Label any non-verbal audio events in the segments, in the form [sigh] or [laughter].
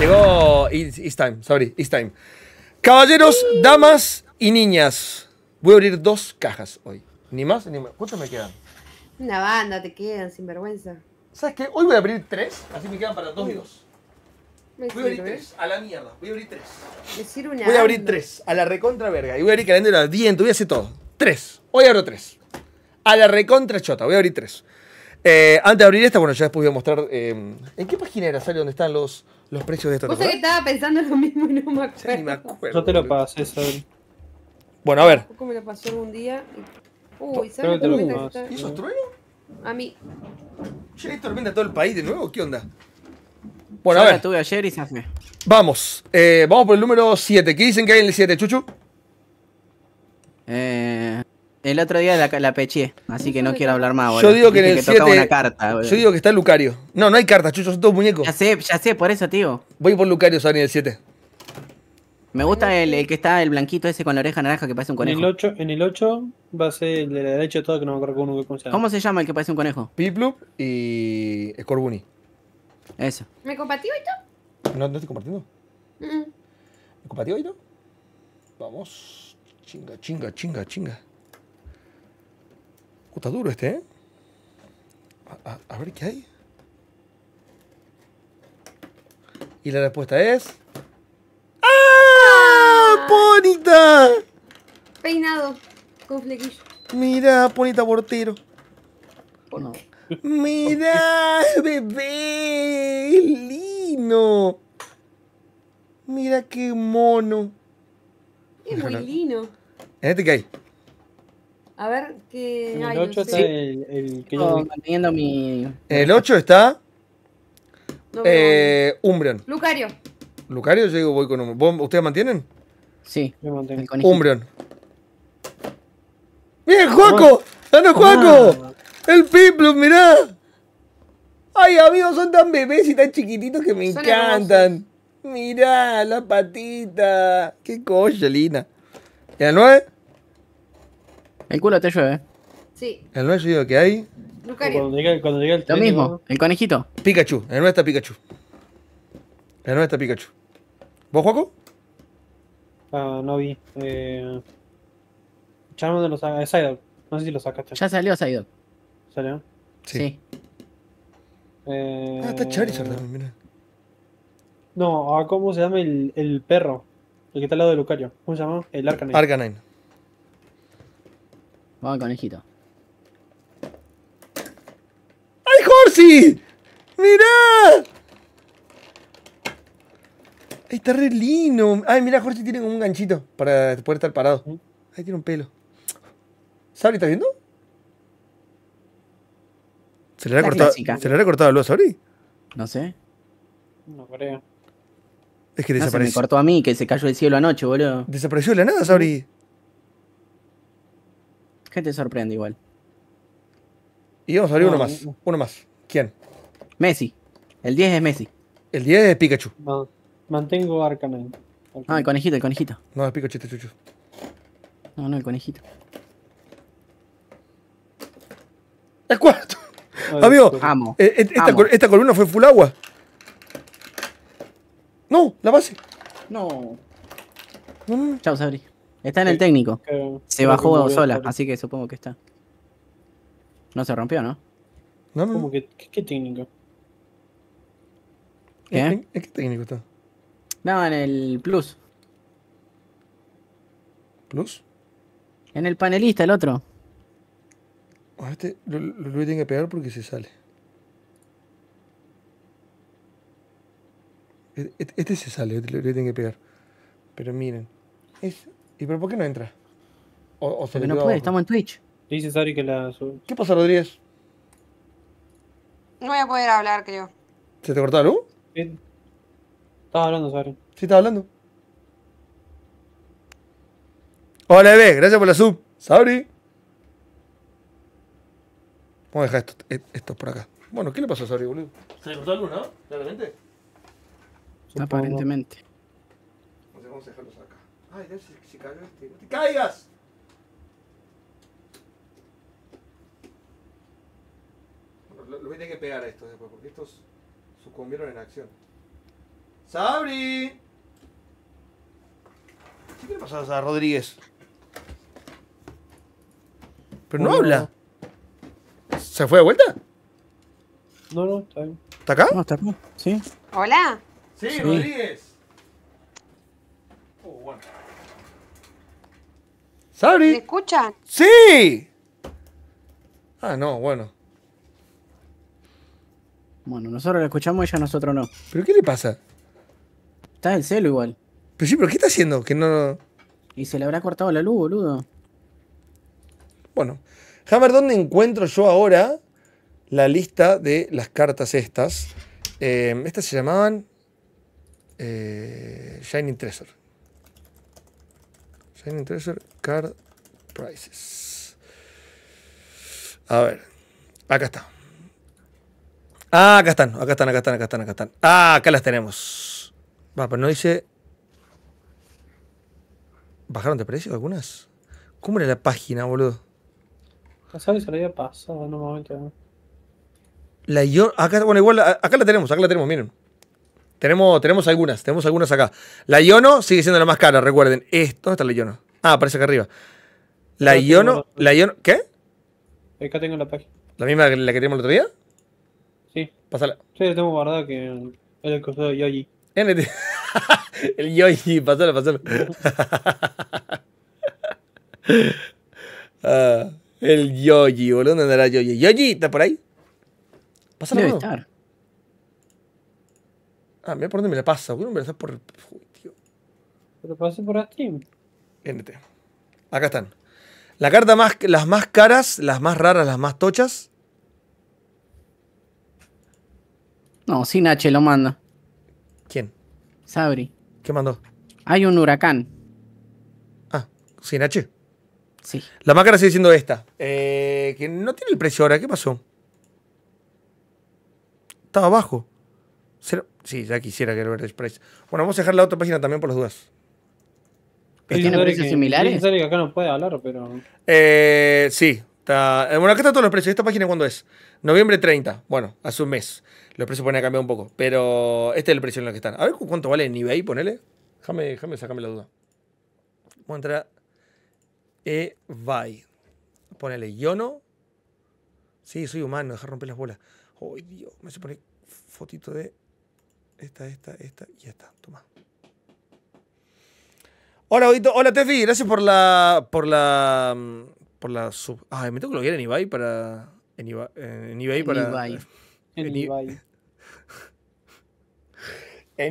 Llegó it's, time, sorry, it's time. Caballeros, damas y niñas. Voy a abrir dos cajas hoy. Ni más ni más. ¿Cuántas me quedan? Una banda, te quedan, sin vergüenza. ¿Sabes qué? Hoy voy a abrir tres, así me quedan para dos y dos. voy a abrir tres, a la mierda. Voy a abrir tres. voy a abrir tres, a la recontra verga. Y voy a abrir calendario a dientes voy a hacer todo. Tres. Hoy abro tres. A la recontra chota, voy a abrir tres. Eh, antes de abrir esta, bueno, ya les pude mostrar. Eh, ¿En qué página era, Sale, donde están los, los precios de esta Vos que estaba pensando lo mismo y no me acuerdo. Sí, me acuerdo. Yo te lo pasé, Sal. Bueno, a ver. ¿Cómo me lo pasó algún día. Uy, ¿sabes lo está... ¿Y eso es trueno? A mí. ¿Ya hay tormenta a todo el país de nuevo? ¿Qué onda? Bueno, a ver. la tuve ayer y se hace. Vamos. Eh, vamos por el número 7. ¿Qué dicen que hay en el 7, Chuchu? Eh, el otro día la, peché, así que no quiero hablar más. Yo digo que en el 7. Yo digo que está Lucario. No, no hay cartas, chucho, son todos muñecos. Ya sé, ya sé, por eso, tío. Voy por Lucario, Sani, el 7. Me gusta el, que está el blanquito ese con la oreja naranja que parece un conejo. En el 8, en el va a ser el de la derecha todo que no me acuerdo uno que se llama. ¿Cómo se llama el que parece un conejo? Piplup y Scorbunny. Eso. ¿Me compartió esto? No, no estoy compartiendo. ¿Me compartió esto? Vamos. Chinga, chinga, chinga, chinga. Está duro este, ¿eh? A, ver qué hay. Y la respuesta es. ¡Ah! ¡Ponita! Peinado con flequillo. Mira, Ponita portero. No. Mira, [laughs] bebé, lino. Mira qué mono. Es muy lino. ¿En este qué hay? A ver que... el 8 está el, que yo. Oh, mi... el 8 está. eh, Umbreon. Lucario. Lucario, yo digo, voy con Umbreon. ¿Ustedes mantienen? Sí. Yo mantengo. Umbreon. ¡Bien, Juaco! ¡Ganó ah. Juaco! ¡El Piplum, mirá! ¡Ay, amigos, son tan bebés y tan chiquititos que me encantan! ¡Mirá, la patita! ¡Qué cosa, Lina! ¿Y el 9? El culo te llueve. Sí. El no es digo que hay. Cuando llega, cuando llega Lo mismo, el conejito. Pikachu. el no está Pikachu. el no está Pikachu. ¿Vos, Juaco? Ah, no vi. Eh... de lo ah, saca. No sé si lo sacaste. Ya salió Psyduck. ¿Salió? Sí. Eh, ah, está Charizard mira. No, ah, ¿cómo se llama el, el perro? El que está al lado de Lucario. ¿Cómo se llama? El Arcanine. Arcanine. Vamos, conejito. ¡Ay, Horsey! ¡Mirá! Ay, está re lindo. Ay, mirá, Horsey tiene como un ganchito para poder estar parado. Ahí tiene un pelo. ¿Sabri, estás viendo? ¿Se le, ha cortado, ¿Se le ha a Sabri? No sé. No creo. Es que no, desapareció. Se me cortó a mí, que se cayó del cielo anoche, boludo. Desapareció de la nada, Sabri. Gente te sorprende igual. Y vamos a abrir uno más. Uno más. ¿Quién? Messi. El 10 es Messi. El 10 es Pikachu. mantengo Arcanine. Ah, el conejito, el conejito. No, es Pikachu, este chuchu. No, no, el conejito. El cuarto. Amigo, amo, eh, eh, esta, columna fue full agua. No, la base. No. no, no. Chao, Sabri. Está en el técnico. se bajó sola, así que supongo que está. No se rompió, ¿no? No, qué, técnico? ¿Qué? ¿Qué técnico está? No, en el Plus. ¿Plus? En el panelista, el otro. Ah, este lo, voy a tener que pegar porque se sale. E, e, este, se sale, este lo voy a que pegar. Pero miren, es ¿Y pero por qué no entra? O, o Porque no puede, estamos en Twitch. Dice Sari que la sube. ¿Qué pasa, Rodríguez? No voy a poder hablar, creo. ¿Se te cortó la luz? Estaba hablando, Sari. Sí, estaba hablando. Hola, bebé. Gracias por la sub. Sauri. Vamos a dejar eh, esto, por acá. Bueno, ¿qué le pasó a Sabri, boludo? ¿Se le cortó la luz, no? ¿Claramente? Aparentemente. vamos a dejarlo, Ay, déjame que se caiga. este. ¡No te caigas! lo, voy a tener que pegar a estos después, porque estos sucumbieron en acción. ¡Sabri! ¿Qué le pasa a Rodríguez? Pero no, habla. ¿Se fue de vuelta? No, no, está bien. ¿Está acá? No, está acá, Sí. ¿Hola? Sí, sí. Rodríguez. Oh, bueno. ¿Se escuchan? ¡Sí! Ah, no, bueno. Bueno, nosotros la escuchamos, ella nosotros no. ¿Pero qué le pasa? Está en el celo igual. Pero sí, pero ¿qué está haciendo? Que no. Y se le habrá cortado la luz, boludo. Bueno. Hammer, ¿dónde encuentro yo ahora la lista de las cartas estas? Eh, estas se llamaban eh, Shining Treasure. Treasure Card Prices. A ver. Acá está. Ah, acá están, acá están, acá están, acá están, acá están. Ah, acá las tenemos. Va, pero no dice. ¿Bajaron de precio algunas? ¿Cómo era la página, boludo? No sabes si lo había pasado Normalmente. La yo, Acá, bueno, igual, acá la tenemos, acá la tenemos, miren. Tenemos, tenemos algunas, tenemos algunas acá. La Yono sigue siendo la más cara, recuerden. ¿Dónde está la Yono? Ah, aparece acá arriba. La Yono, la Yono... ¿qué? Acá tengo la página. ¿La misma que la que teníamos el otro día? Sí. Pásala. Sí, la tengo guardada que es el costado de Yoji. [laughs] el Yoji, pasala, pasala. [laughs] Ah, el Yoji, boludo, ¿dónde andará Yoji? ¿Yoji está por ahí? Pásala. Ah, mira por dónde me la pasa. no me la por. Pero pasa por aquí. NT. Acá están. La carta más, las más caras, las más raras, las más tochas. No, sin H lo manda. ¿Quién? Sabri. ¿Qué mandó? Hay un huracán. Ah, sin H. Sí. La máscara sigue siendo esta. Eh, que no tiene el precio ahora. ¿Qué pasó? Estaba abajo. Sí, ya quisiera que lo veas Bueno, vamos a dejar la otra página también por las dudas. ¿Tiene este. precios similares? Eh, sí. Está, eh, bueno, acá están todos los precios. ¿Esta página cuándo es? Noviembre 30. Bueno, hace un mes. Los precios pueden cambiar un poco. Pero este es el precio en el que están. A ver cuánto vale en eBay, ponele. Déjame, déjame sacarme la duda. Voy a entrar eBay. Ponele Sí, soy humano, deja romper las bolas. Ay, Dios, me se pone fotito de esta, esta, esta y está, Toma. Hola, Hola, Tefi. Gracias por la. Por la. Mm, por la sub. Ay, me tengo que loguear en eBay para. En eBay, eh, en eBay en para. EBay. Eh, en,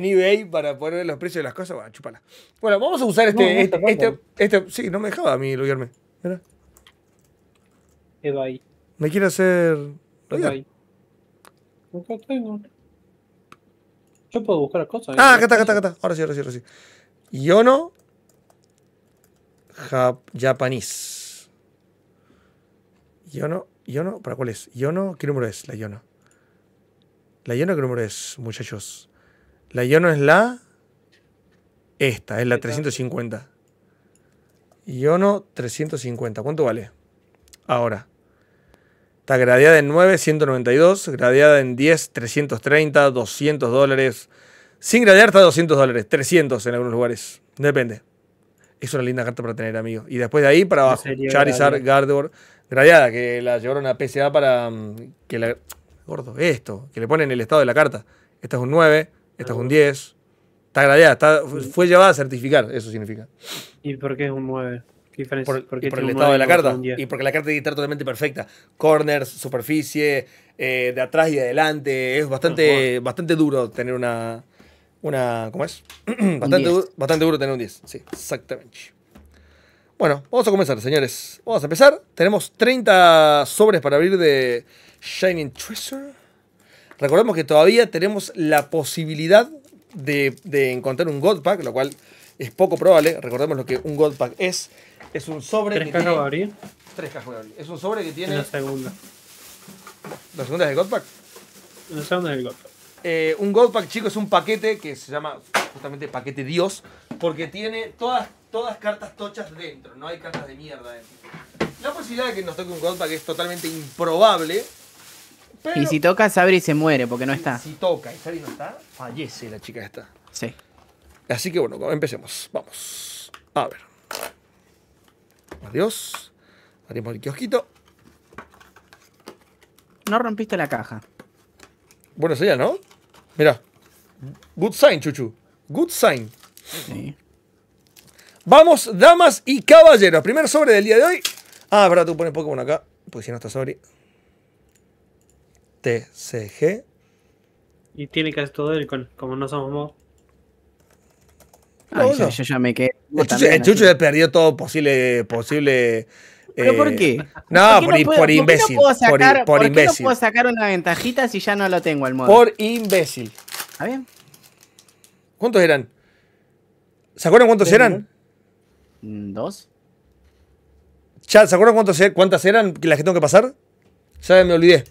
eBay. en [laughs] para poner ver los precios de las cosas. Bueno, chupala. Bueno, vamos a usar este. este, este, este, Sí, no me dejaba a mí loguearme. Mira. eBay. Me quiere hacer. eBay. Yo puedo buscar cosas. Ah, eh. acá está, acá está, Ahora sí, ahora sí, ahora sí. Yono Jap Japanese. Yono, Yono, ¿para cuál es? Yono, ¿qué número es la Yono? ¿La Yono qué número es, muchachos? La Yono es la... Esta, es la 350. Yono 350. ¿Cuánto vale? Ahora. Está gradeada en 9, 192, gradeada en 10, 330, 200 dólares. Sin gradear está 200 dólares, 300 en algunos lugares. Depende. Es una linda carta para tener, amigo. Y después de ahí para abajo, Charizard, Gardevoir, gradeada, que la llevaron a PSA para mm, que la... Gordo, esto, que le ponen el estado de la carta. Esta es un 9, esta es un 10. Está gradeada, está, fue llevada a certificar, eso significa. ¿Y por qué es un 9? Y Por, el estado de la carta. Y porque la carta tiene que estar totalmente perfecta. Corners, superficie, eh, de atrás y de adelante. Es bastante, bastante duro tener una. una ¿Cómo es? [clears throat] bastante, bastante duro tener un 10. Sí, exactamente. Bueno, vamos a comenzar, señores. Vamos a empezar. Tenemos 30 sobres para abrir de Shining Treasure. Recordemos que todavía tenemos la posibilidad de, de encontrar un God Pack, lo cual es poco probable. Recordemos lo que un gold Pack es. Es un sobre. ¿Tres cajas abrir? Tres cajas voy a abrir. Es un sobre que tiene. La segunda. ¿La segunda es el gold Pack? La segunda es el gold Pack. Eh, un gold Pack, chico, es un paquete que se llama justamente paquete Dios, porque tiene todas, todas cartas tochas dentro, no hay cartas de mierda dentro. La posibilidad de que nos toque un gold Pack es totalmente improbable. y si toca, y se muere porque no está. Si, toca y Sabri no está, fallece la chica esta. Sí. Así que bueno, empecemos. Vamos. A ver. Adiós. Abrimos el kiosquito. No rompiste la caja. Bueno, sería, ¿no? Mira. Good sign, Chuchu. Good sign. Vamos, damas y caballeros. Primer sobre del día de hoy. Ah, verdad, tú pones Pokémon acá. Pues si no está sobre. TCG. Y tiene que hacer todo él, como no somos vos Ah, yo, El, Chucho, ya perdió todo posible. posible ¿Pero por eh, qué? No, por, por imbécil. ¿por, qué no puedo sacar, una ventajita si ya no lo tengo al modo? Por imbécil. ¿Está bien? ¿Cuántos eran? ¿Se acuerdan cuántos eran? Mm, dos. ¿se acuerdan e-, cuántas eran las que tengo que pasar? Ya me olvidé.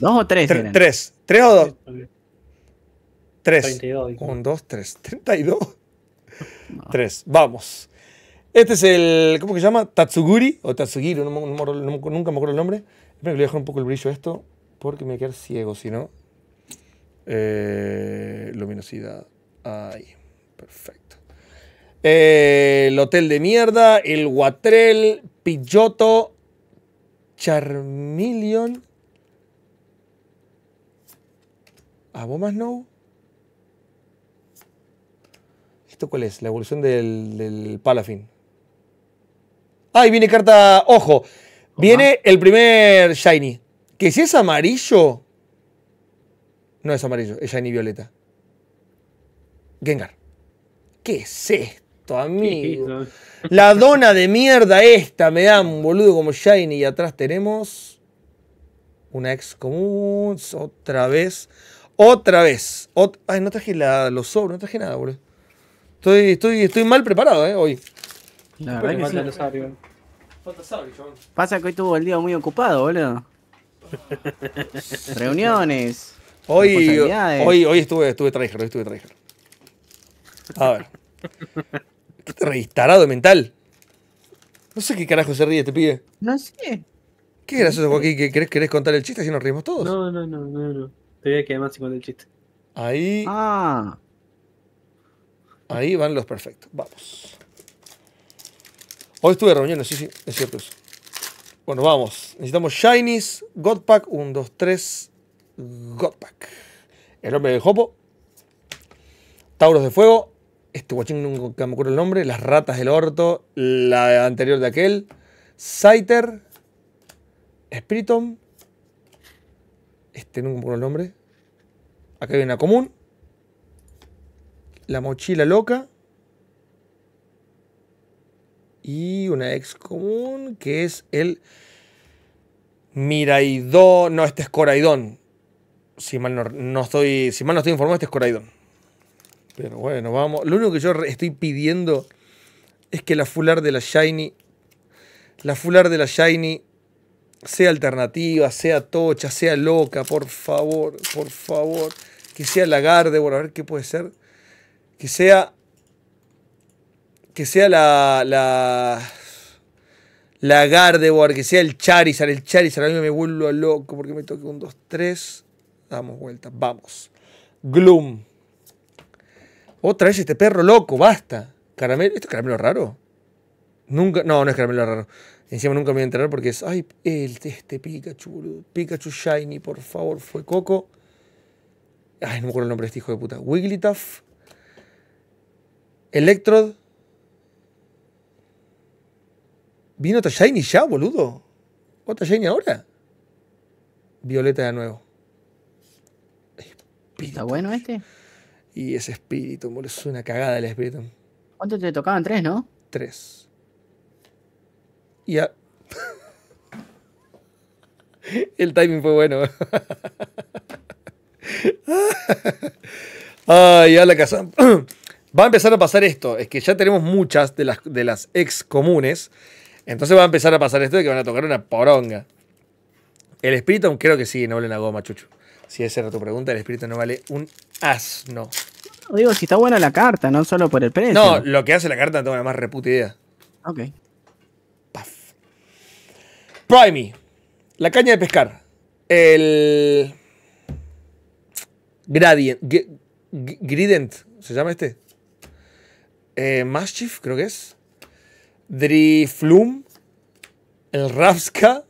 ¿Dos o tres? Tres. ¿Tres o dos? Tres. 32, Un, dos, tres. dos. [laughs] Tres, vamos. Este es el, ¿cómo que se llama? Tatsuguri o Tatsugiri, no, nunca me acuerdo el nombre. Espera que le voy a dejar un poco el brillo a esto porque me voy a quedar ciego, si no. Eh, luminosidad. Ahí, perfecto. Eh, el hotel de mierda, el Guatrel, Pilloto, charmillion ¿A ah, más no? cuál es? La evolución del, del Palafin. Ah, viene carta. Ojo. Viene el primer Shiny. Que si es amarillo. No es amarillo, es Shiny Violeta. Gengar. ¿Qué es esto, amigo? [laughs] La dona de mierda esta me da un boludo como Shiny. Y atrás tenemos. Una ex común. Otra vez. Otra vez. Ay, no traje los sobres, no traje nada, boludo. Estoy, estoy, estoy mal preparado, ¿eh? Hoy. La verdad que sí. Falta Pasa que hoy tuvo el día muy ocupado, boludo. [laughs] Reuniones. Hoy, hoy, estuve, estuve hoy estuve traíjero. A ver. ¿Qué te reís, mental? No sé qué carajo se ríe te este pibe. No sé. Qué gracioso, Joaquín, querés, contar el chiste si nos rimos todos. No, no, no, no, no. Te voy que además se conté el chiste. Ahí. Ah. Ahí van los perfectos. Vamos. Hoy estuve reuniendo, sí, sí, es cierto Bueno, vamos. Necesitamos Shinies, Godpack, 1, 2, 3, Godpack. El hombre del Jopo. Tauros de Fuego. Este guachín nunca me acuerdo el nombre. Las ratas del orto. La anterior de aquel. Scyther. Spiritom. Este nunca me acuerdo el nombre. Acá hay una común. La mochila loca. Y una ex común que es el Miraidón. No, este es Coraidón. Si mal no, estoy, si no estoy informado, este es Coraidón. Pero bueno, vamos. Lo único que yo estoy pidiendo es que la fular de la Shiny. La fular de la Shiny sea alternativa, sea tocha, sea loca, por favor, por favor. Que sea lagarde, a ver qué puede ser que sea, que sea la, la, la Gardevoir, que sea el Charizard, el Charizard, a mí me vuelvo loco porque me toque un dos, tres. damos vuelta, vamos. Gloom. Otra vez este perro loco, basta. Caramelo, ¿esto es caramelo raro? Nunca, no, no es caramelo raro. Encima nunca me voy a enterar porque es, ay, el, este Pikachu, boludo. Pikachu Shiny, por favor, fue Coco. Ay, no me acuerdo el nombre de este hijo de puta. Wigglytuff. Electro, Vino shiny ya, boludo. otra shiny ahora? Violeta de nuevo. Espíritu. ¿Está bueno este? Y ese espíritu, boludo. Es una cagada el espíritu. ¿Cuánto te tocaban? Tres, ¿no? Tres. Y [laughs] el timing fue bueno. [laughs] Ay, ya la casa. [clears throat] va a empezar a pasar esto, es que ya tenemos muchas de las, de las ex comunes, entonces va a empezar a pasar esto de que van a tocar una poronga. El espíritu creo que sí, no vale una goma, Chucho. Si esa era tu pregunta, el espíritu no vale un asno. Digo, si está buena la carta, no solo por el precio. No, lo que hace la carta no tengo la más reputa idea. Ok. Paf. La caña de pescar. El. Gradient. Grident. ¿Se llama este? eh, creo que es. Driflum. El Ravska.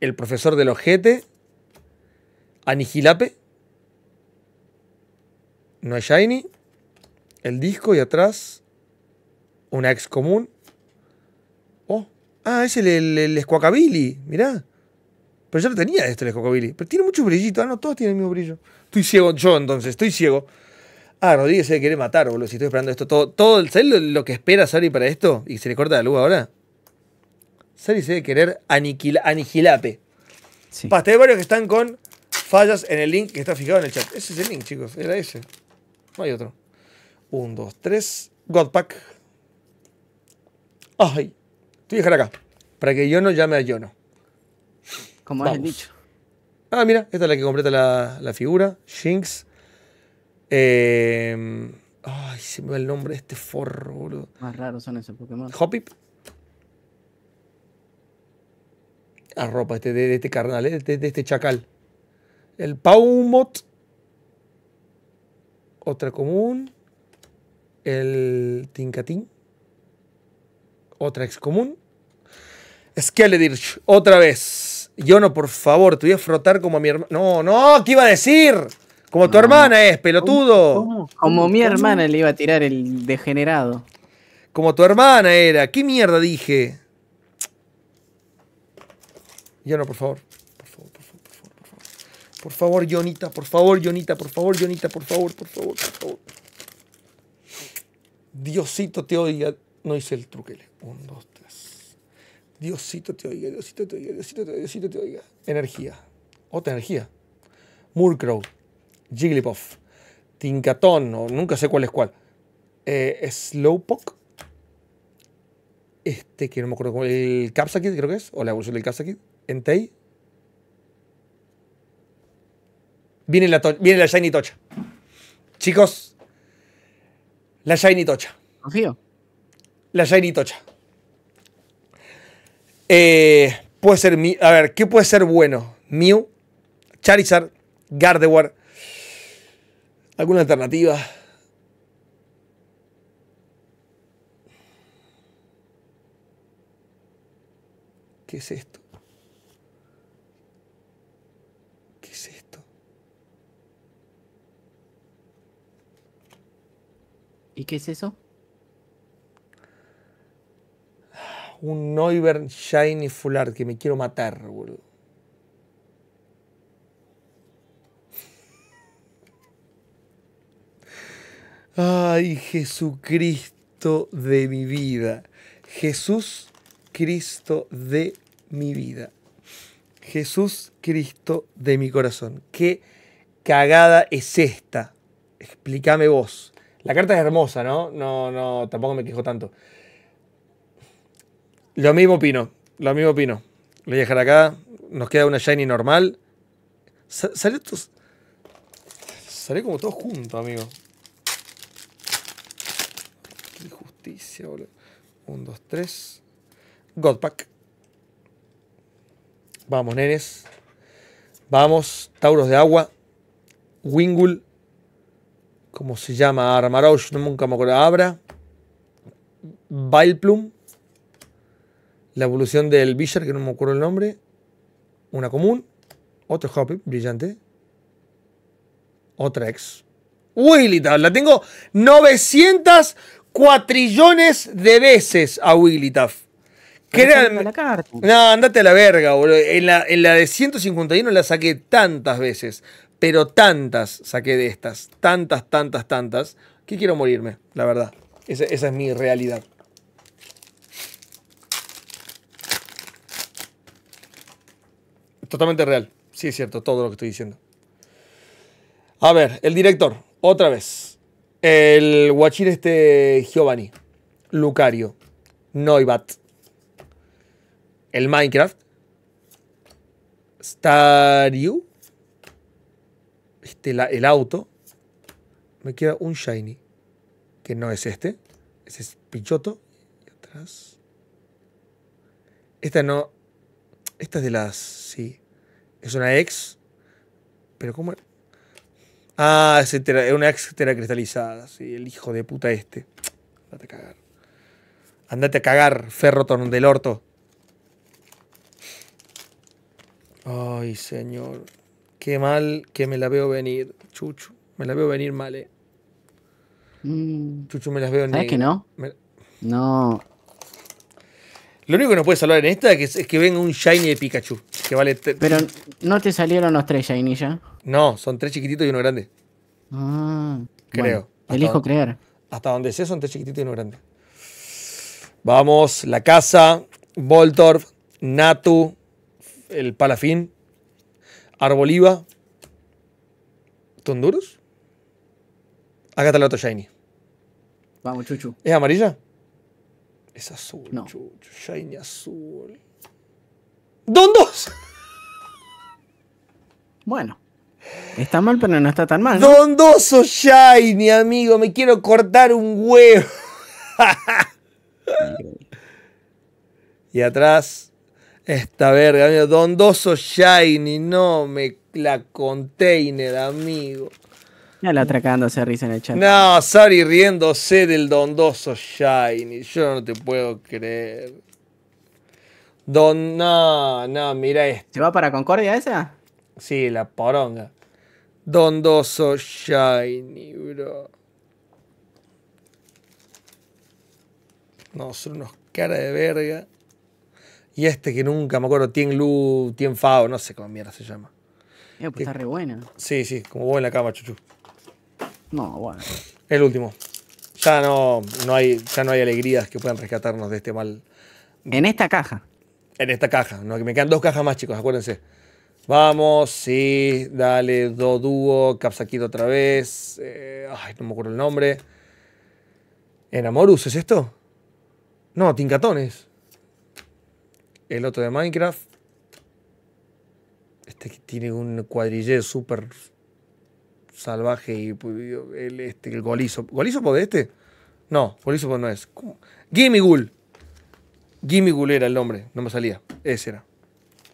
El profesor del ojete. Anigilape. No hay Shiny. El disco y atrás. Una ex común. Oh. Ah, es el, el, Mirá. Pero yo no tenía este el Escuacabili Pero tiene mucho brillito. Ah, no, todos tienen el mismo brillo. Estoy ciego, yo entonces, estoy ciego. Ah, Rodríguez se quiere matar, boludo. Si estoy esperando esto, todo, todo ¿sabes lo, que espera Sari para esto? Y se le corta la luz ahora. Sari se debe querer aniquila, aniquilape. Sí. Pasta, hay varios que están con fallas en el link que está fijado en el chat. Ese es el link, chicos. Era ese. No hay otro. Un, dos, tres. Godpack. Ay. Estoy a dejar acá. Para que yo no llame a Yono. Como han dicho. Ah, mira, esta es la que completa la, la figura. Jinx. Em, ay, se me va el nombre de este forro, boludo. Más raro son esos Pokémon. Hoppip. La ah, ropa este, de, este carnal, eh, de, este chacal. El Paumot. Otra común. El Tincatín. Otra ex común. Skeledirch, otra vez. ¡Yo no, por favor, te voy a frotar como a mi hermano. No, no, ¿qué iba a decir? Como tu hermana es, pelotudo. Como mi hermana le iba a tirar el degenerado. Como tu hermana era. ¿Qué mierda dije? Ya no, por favor. Por favor, por favor, por favor, por favor. Por favor, Jonita, por favor, Jonita, por favor, Jonita, por favor, por favor, por favor. Diosito te oiga. No hice el truquele. Un, dos, tres. Diosito te oiga, Diosito te oiga, Diosito te oiga, Diosito te oiga. Energía. Otra energía. Murkrow. Jigglypuff, Tinkaton, o nunca sé cuál es cuál. Eh, Slowpoke. Este, que no me acuerdo cómo. El Capsakid, creo que es. O la bolsa del Capsakid. Entei. Viene la, viene la Shiny Tocha. Chicos. La Shiny Tocha. Confío. La Shiny Tocha. Eh, puede ser. A ver, ¿qué puede ser bueno? Mew, Charizard, Gardevoir, alguna alternativa. ¿Qué es esto? ¿Qué es esto? ¿Y qué es eso? Un Neuber Shiny Full que me quiero matar, boludo. Ay, Jesucristo de mi vida. Jesús Cristo de mi vida. Jesús Cristo de mi corazón. ¿Qué cagada es esta? Explícame vos. La carta es hermosa, ¿no? No, no, tampoco me quejo tanto. Lo mismo opino, lo mismo opino. Lo voy a dejar acá. Nos queda una shiny normal. Sale, sale como todo junto, amigo. 1, 2, 3. Godpack. Vamos, nenes. Vamos, Tauros de Agua. Wingul. ¿Cómo se llama? Armarosh no nunca me acuerdo. Abra. Vileplume La evolución del Villar, que no me acuerdo el nombre. Una común. Otro Hoppip, brillante. Otra ex. Uy, la tengo 900 cuatrillones de veces a Wigglytuff. Créanme. No, andate a la verga, boludo. En la, de 151 la saqué tantas veces, pero tantas saqué de estas. Tantas, tantas, tantas. Que quiero morirme, la verdad. esa, esa es mi realidad. Totalmente real. Sí, es cierto, todo lo que estoy diciendo. A ver, el director, otra vez. El guachir este Giovanni, Lucario, Noibat, el Minecraft, Staryu, este, el auto, me queda un Shiny, que no es este, ese es Pichoto, y atrás. Esta no, esta es de las, sí, es una ex, pero ¿cómo Ah, es una ex cristalizada. Sí, el hijo de puta este. Andate a cagar. Andate a cagar, Ferroton del orto. Ay, señor. Qué mal que me la veo venir, Chuchu. Me la veo venir mal, eh. Mm. Chuchu, me las veo ¿Es que no? No. Lo único que nos puede salvar en esta es que, es que venga un shiny de Pikachu, Pero no te salieron los tres shiny ya. No, son tres chiquititos y uno grande. Ah, Creo. Bueno, elijo creer. Hasta donde sé son tres chiquititos y uno grande. Vamos, La Casa, Voltorf, Natu, El Palafín, Arboliva, Tondurus. Acá está el otro Shiny. Vamos, Chuchu. ¿Es amarilla? Es azul, no. Chuchu. Shiny azul. ¡Dondos! Bueno. Está mal, pero no está tan mal. Dondoso Shiny, amigo. Me quiero cortar un huevo. y atrás, esta verga, amigo. Dondoso Shiny. No me la container, amigo. Ya la atracándose risa en el chat. No, Sari riéndose del dondoso Shiny. Yo no te puedo creer. Don, no, no, mira esto. ¿Se va para Concordia esa? Sí, la poronga. Dondoso Shiny, bro. No, son unos caras de verga. Y este que nunca me acuerdo, Tien Lu, Tien Fao, no sé cómo mierda se llama. Eh, está re buena. Sí, sí, como vos en la cama, chuchu. No, bueno. El último. Ya no, no hay, ya no hay alegrías que puedan rescatarnos de este mal. En esta caja. En esta caja. No, que me quedan dos cajas más, chicos, acuérdense. Vamos, sí, dale, do dúo, Capsaquito otra vez. Eh, ay, no me acuerdo el nombre. ¿Enamorus es esto? No, Tincatones. El otro de Minecraft. Este que tiene un cuadrille súper salvaje y pues, el, este, el golizo. de este? No, golizo no es. ¿Cómo? Gimme era el nombre, no me salía. Ese era.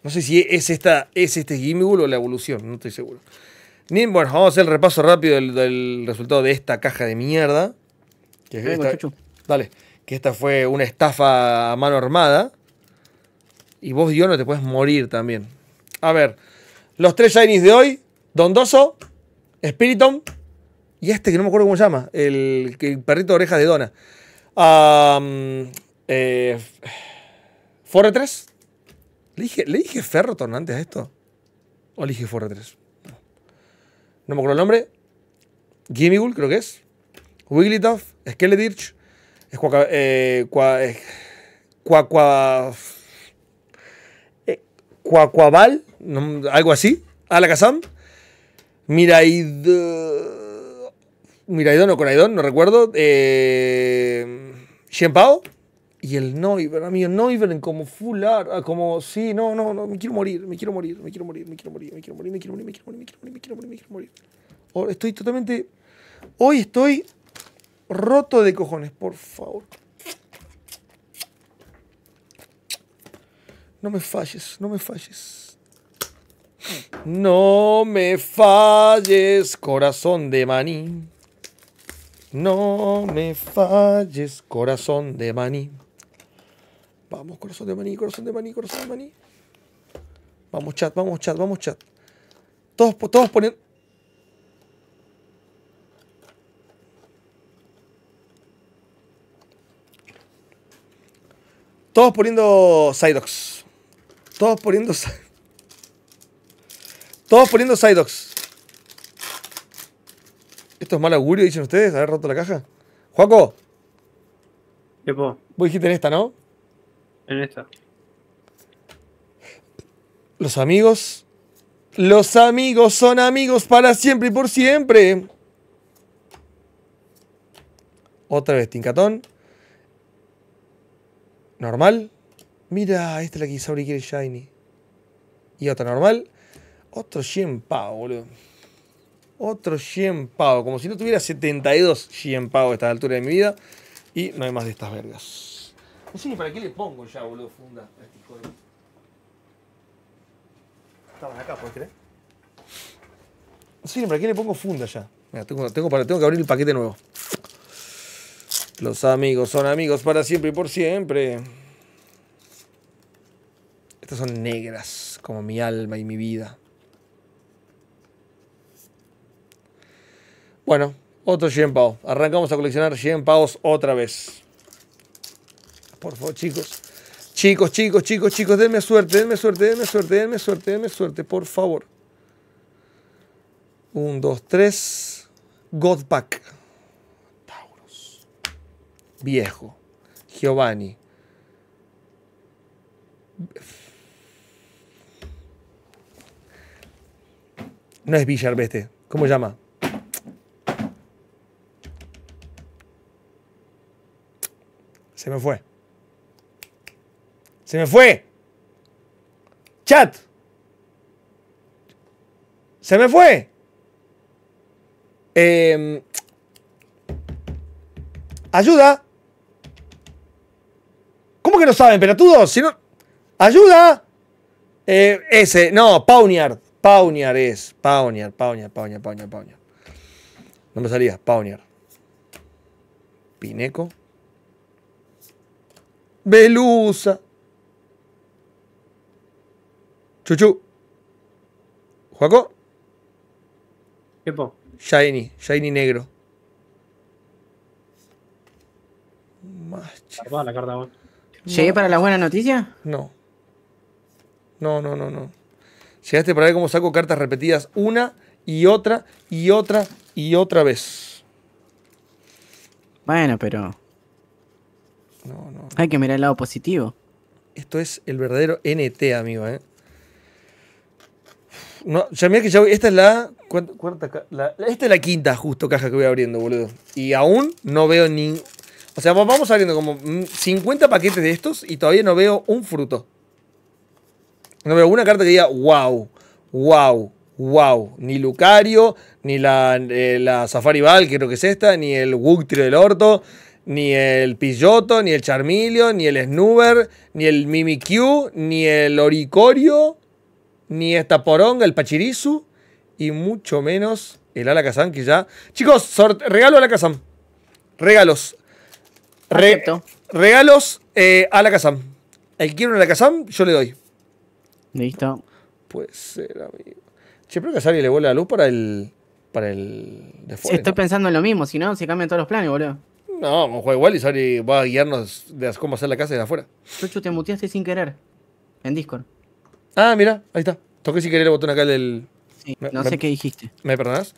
No sé si es, esta, es este gimmick o la evolución, no estoy seguro. ni bueno, vamos a hacer el repaso rápido del, resultado de esta caja de mierda. Que es esta, dale, que esta fue una estafa a mano armada. Y vos, Dios, no te puedes morir también. A ver, los tres Shinies de hoy: Dondoso, Spiriton y este que no me acuerdo cómo se llama, el, perrito de orejas de Dona. Um, eh, ¿Le dije, ¿le dije Ferroton antes a esto? ¿O le dije No. me acuerdo el nombre. Gimmigul, creo que es. Wigglytuff, Skeledirch, Es eh, eh, eh algo así, Alakazam, Miraid... Miraidon o Coraidon, no recuerdo, eh, y el Neuber, amigo, en como fular. como, sí, no, no, no, me quiero morir, me quiero morir, me quiero morir, me quiero morir, me quiero morir, me quiero morir, me quiero morir, me quiero morir, me quiero morir, me estoy totalmente, hoy estoy roto de cojones, por favor. No me falles, no me falles. No me falles, corazón de maní. No me falles, corazón de maní. Vamos, corazón de maní, corazón de maní, corazón de maní. Vamos, chat, vamos, chat, vamos, chat. Todos, todos poniendo Todos poniendo Psydox. Todos poniendo Todos poniendo Psydox. Esto es mal augurio, dicen ustedes, haber roto la caja. Juaco. ¿Qué po? Vos dijiste en esta, ¿no? En esta. Los amigos. Los amigos son amigos para siempre y por siempre. Otra vez, Tincatón. Normal. Mira, esta es la que y quiere Shiny. Y otra normal. Otro 100 Pau boludo. Otro 100 Pau Como si no tuviera 72 100 pau a esta altura de mi vida. Y no hay más de estas vergas. No sé ni para qué le pongo ya, boludo, funda a este hijo Estaban acá, ¿puedes creer? No para qué le pongo funda ya. tengo, para, tengo que abrir el paquete nuevo. Los amigos son amigos para siempre y por siempre. Estas son negras, como mi alma y mi vida. Bueno, otro 100 paos. Arrancamos a coleccionar 100 paos otra vez por favor, chicos. Chicos, chicos, chicos, chicos, denme suerte, denme suerte, denme suerte, denme suerte, denme suerte, por favor. Un, dos, tres. Godpack. Tauros. Viejo. Giovanni. No es Villar, veste. ¿Cómo llama? Se me fue. Se me fue. Chat. Se me fue. Em, ayuda. ¿Cómo que no saben, pelotudos? Si no... Ayuda. Eh, ese, no, Pauniar Pauniar es. Pauniar, Pauniar, Pauniar Pauniar, Pauniard. No me salía, Pauniar Pineco. Belusa. Chuchu. ¿Juaco? ¿Qué po? Shiny, Shiny negro. ¿Llegué para la buena noticia? No. No, no, no, no. Llegaste para ver cómo saco cartas repetidas una y otra y otra y otra vez. Bueno, pero. No, no. Hay que mirar el lado positivo. Esto es el verdadero NT, amigo, ¿eh? No, mira que Esta es la. Cuarta, esta es la quinta, justo caja que voy abriendo, boludo. Y aún no veo ni. O sea, vamos abriendo como 50 paquetes de estos y todavía no veo un fruto. No veo una carta que diga, wow, wow, wow. Ni Lucario, ni la, eh, la Safari Ball, creo que es esta, ni el Wugtrio del Orto, ni el Pilloto, ni el Charmilio, ni el snuber ni el Mimikyu, ni el Oricorio ni esta poronga, el Pachirisu, y mucho menos el Alakazam, que ya. Chicos, regalo Alakazam. Regalos. regalos eh, Alakazam. El que quiere un Alakazam, yo le doy. Listo. pues ser, amigo. Che, creo que a Sari le vuelve la luz para el. Para el. Estoy pensando en lo mismo, si no, se cambian todos los planes, boludo. No, vamos igual y Sari va a guiarnos de cómo hacer la casa de afuera. Chocho, te muteaste sin querer. En Discord. Ah, mira, ahí está. Toqué si querer el botón acá del. Sí, no sé qué dijiste. ¿Me perdonás?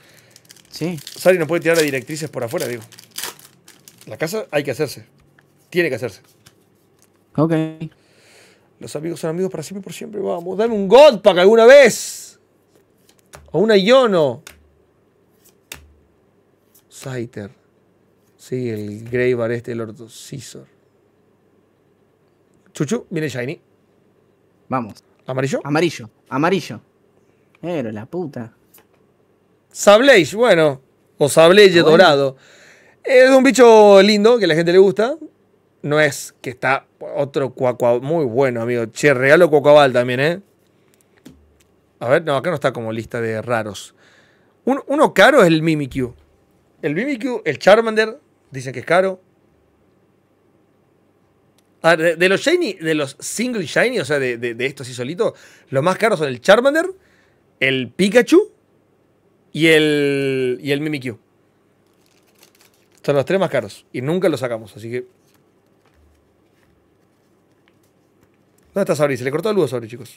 Sí. Sari no puede tirar las directrices por afuera, digo. La casa hay que hacerse. Tiene que hacerse. Ok. Los amigos son amigos para siempre y por siempre. Vamos, dame un Godpack alguna vez. O una Iono. Saiter. Sí, el Bar, este, el orto. Scissor. Chuchu, viene Shiny. Vamos. ¿Amarillo? Amarillo, amarillo. Pero la puta. Sableige, bueno. O Sableige dorado. Es un bicho lindo que a la gente le gusta. No es que está otro cuacuabal. Muy bueno, amigo. Che, regalo cuacuabal también, ¿eh? A ver, no, acá no está como lista de raros. uno caro es el Mimikyu. El Mimikyu, el Charmander, dicen que es caro. Ah, de, los shiny, de los single shiny, o sea, de, de, estos así solitos, los más caros son el Charmander, el Pikachu y el, y el Mimikyu. Son los tres más caros. Y nunca los sacamos, así que. ¿Dónde está Sabri? Se le cortó el luz a chicos.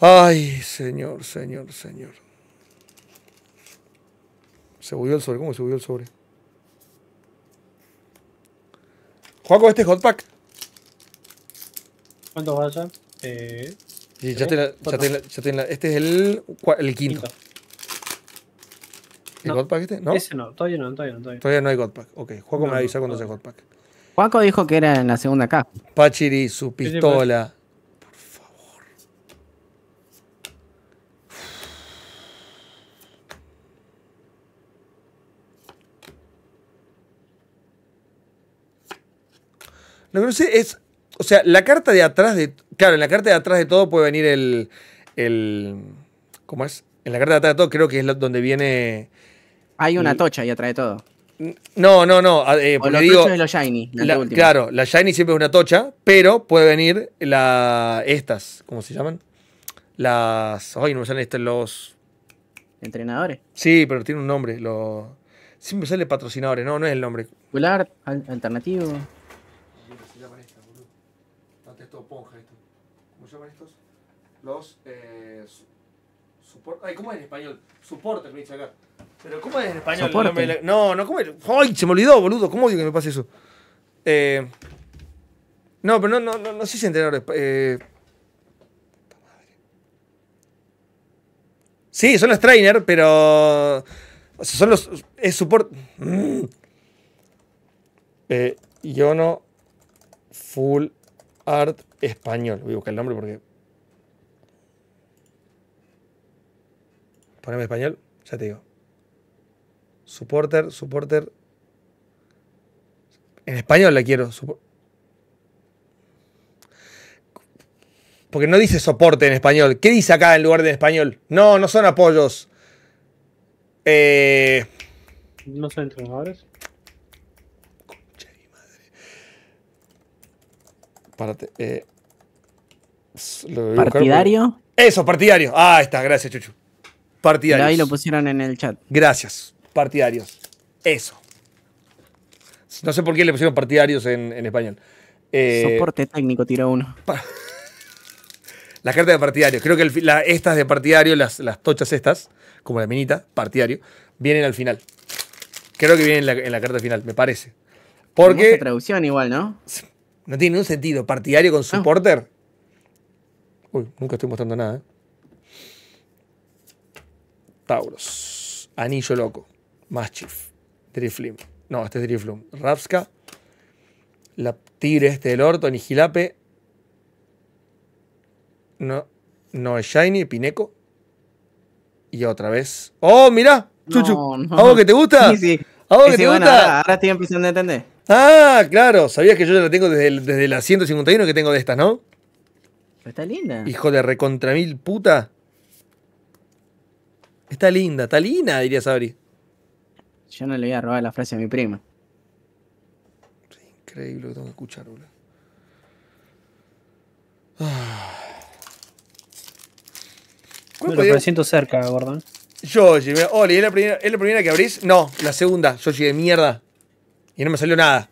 Ay, señor, señor, señor. Se volvió el sobre. ¿Cómo se volvió el sobre? Juaco, este hotpack. ¿Cuántos va a Eh, sí, ya, tiene, ya, tiene, ya tiene. Este es el, el quinto. ¿El hot pack este? ¿No? Ese no, todavía no, todavía no. Todavía, todavía no hay hotpack. Ok, Juaco no, me avisa cuando sea pack. Juaco dijo que era en la segunda K. Pachiri, su pistola. Pues. Lo que no sé es, o sea, la carta de atrás de... Claro, en la carta de atrás de todo puede venir el... el ¿Cómo es? En la carta de atrás de todo creo que es donde viene... Hay una tocha ahí atrás de todo. No, no, no. Eh, los los shiny. claro, la shiny siempre es una tocha, pero puede venir la, estas, ¿cómo se llaman? Las. Ay, no me salen los. Entrenadores. Sí, pero tiene un nombre. Los, siempre sale patrocinadores, no, no es el nombre. Popular, alternativo. ¿Cómo se llaman estos? Los eh, ¿cómo es en español? Soporte me dice acá. Pero ¿cómo es en español? No, no, ¿cómo es? ¡Ay! Se me olvidó, boludo. ¿Cómo digo que me pase eso? Eh, no, pero no, no, no, sé si entrenador. Eh, sí, son los trainer, pero. O sea, son los. Es support. Mm. Eh, no. Full Art español. Voy a buscar el nombre porque. Poneme español, ya te digo. Supporter, supporter. En español la quiero. Porque no dice soporte en español. ¿Qué dice acá en lugar de español? No, no son apoyos. Eh... ¿No son entrenadores? Concha madre. Párate. Eh. Pues. ¿Partidario? Eso, partidario Ah, está, gracias, Chuchu. Partidario. Ahí lo pusieron en el chat. Gracias, partidarios. Eso. No sé por qué le pusieron partidarios en, español. Eh, Soporte técnico, tira uno. La [laughs] carta de partidario Creo que estas de partidario, las, las, tochas estas, como la minita, partidario, vienen al final. Creo que vienen en la, carta final, me parece. Porque. traducción igual, ¿no? No tiene ningún sentido. Partidario con ah. supporter. Uy, nunca estoy mostrando nada. ¿eh? Tauros. Anillo Loco. Mastiff. Driflim. No, este es Driflum. Rapska. La tigre este del orto. Nihilape. No, no es Shiny. Pineco. Y otra vez. ¡Oh, mirá! Chuchu. ¿Algo que te gusta? Sí, sí. ¿Algo que te gusta? Ahora, estoy empezando a entender. Ah, claro. Sabías que yo ya la tengo desde, desde la 151 que tengo de estas, ¿no? Está linda. Hijo de recontra mil puta. Está linda, está linda, diría Sabri. Yo no le voy a robar la frase a mi prima. increíble lo que tengo que escuchar, boludo. Ah. lo siento cerca, Gordon. Yoshi, Oli, ¿es la, primera, que abrís? No, la segunda, Yoshi de mierda. Y no me salió nada.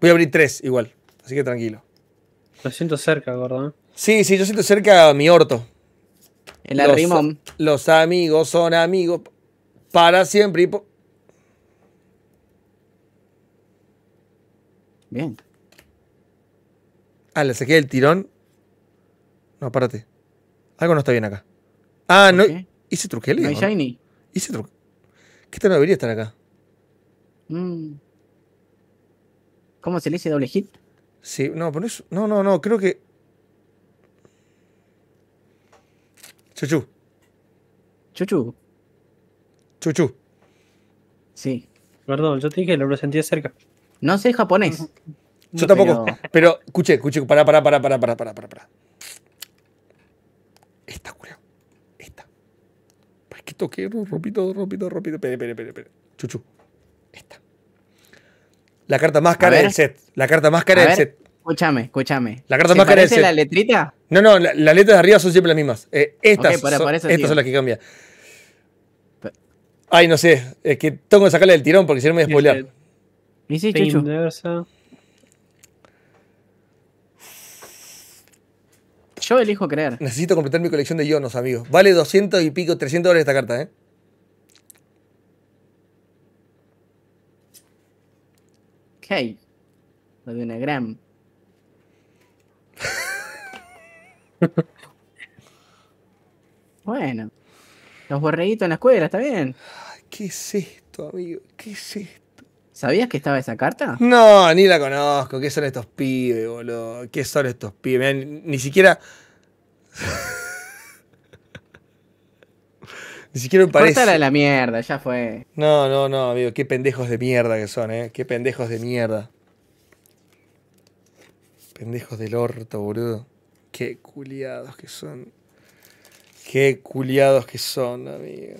Voy a abrir tres igual, así que tranquilo. Lo siento cerca, Gordon. Sí, sí, yo siento cerca a mi orto. En la los, Los amigos son amigos para siempre. Bien. Ah, le saqué el tirón. No, párate. Algo no está bien acá. Ah, no. ¿Hice truquele? No hay shiny. ¿Hice truque? ¿Qué esta debería estar acá? Mm. ¿Cómo se le dice doble hit? Sí, no, por eso, no, no, no, creo que Chuchu. Chuchu. Chuchu. Sí. Perdón, yo te dije, lo sentí cerca. No sé japonés. Yo tampoco. Pero escuché, escuché. Pará, pará, pará, pará, pará, pará, pará. Esta, culo. Esta. Es que toqué? Ropito, ropito, ropito. Pere, pere, pere, pere. Chuchu. Esta. La carta más cara del set. La carta más cara del set. Escúchame, escúchame. La carta más cara del set. la letrita? No, no, las letras de arriba son siempre las mismas. Eh, estas, las que cambian. Ay, no sé, es que tengo que sacarle del tirón porque si no me voy a Yo elijo creer. Necesito completar mi colección de ionos, amigos. Vale 200 y pico, 300 dólares esta carta, ¿eh? Ok. La de una gran. [laughs] bueno, los borreguitos en la escuela, está bien. ¿Qué es esto, amigo? ¿Qué es esto? ¿Sabías que estaba esa carta? No, ni la conozco. ¿Qué son estos pibes, boludo? ¿Qué son estos pibes? ni, ni siquiera. [laughs] Ni siquiera me parece. de la mierda, ya fue. No, no, no, amigo. Qué pendejos de mierda que son, eh. Qué pendejos de mierda. Pendejos del orto, boludo. Qué culiados que son. Qué culiados que son, amigo.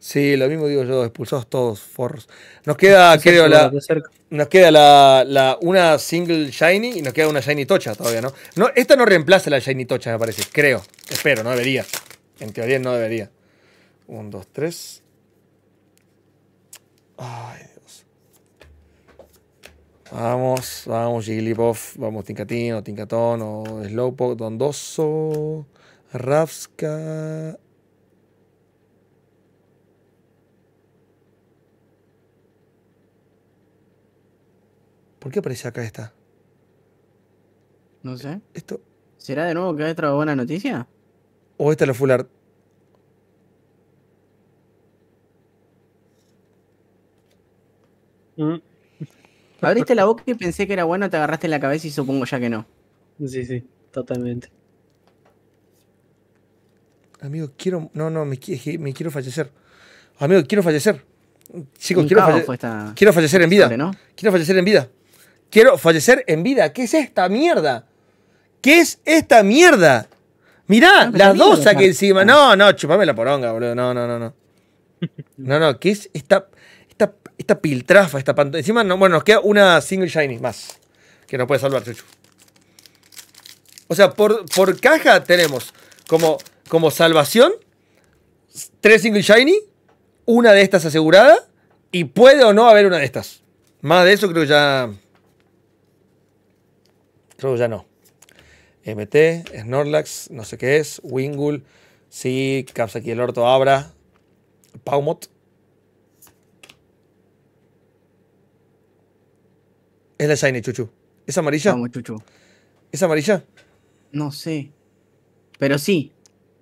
Sí, lo mismo digo yo, expulsados todos, forros. Nos queda, creo, nos queda la, una single shiny y nos queda una shiny tocha todavía, ¿no? no esta no reemplaza la shiny tocha, me parece, creo. Espero, no debería. En teoría no debería. Un, dos, tres. Ay, Vamos, vamos, Jigglypuff, vamos Tincatino, Tincatón o Slowpoke, Dondoso, Ravska. ¿Por qué aparece acá esta? No sé. Esto. ¿Será de nuevo que hay otra buena noticia? ¿O esta es la full art? Mm. Abriste la boca y pensé que era bueno, te agarraste en la cabeza y supongo ya que no. Sí, sí, totalmente. Amigo, quiero. No, no, me, me quiero fallecer. Amigo, quiero fallecer. Chicos, quiero, quiero, fallecer en vida. Quiero fallecer en vida. Quiero fallecer en vida. ¿Qué es esta mierda? ¿Qué es esta mierda? Mirá, ah, las dos aquí encima. Ah. No, no, chupame la poronga, boludo. No, no, no, no. No, no, ¿qué es esta? esta piltrafa, esta pantalla. Encima, no, bueno, nos queda una single shiny más. Que nos puede salvar, Chuchu. O sea, por, caja tenemos como, como salvación tres single shiny, una de estas asegurada y puede o no haber una de estas. Más de eso creo ya... Creo ya no. MT, Snorlax, no sé qué es, Wingull, sí, Capsa aquí el orto, Abra, Paumot, Es la Shiny, Chuchu. ¿Es amarilla? Vamos, Chuchu. ¿Es amarilla? No sé. Pero sí.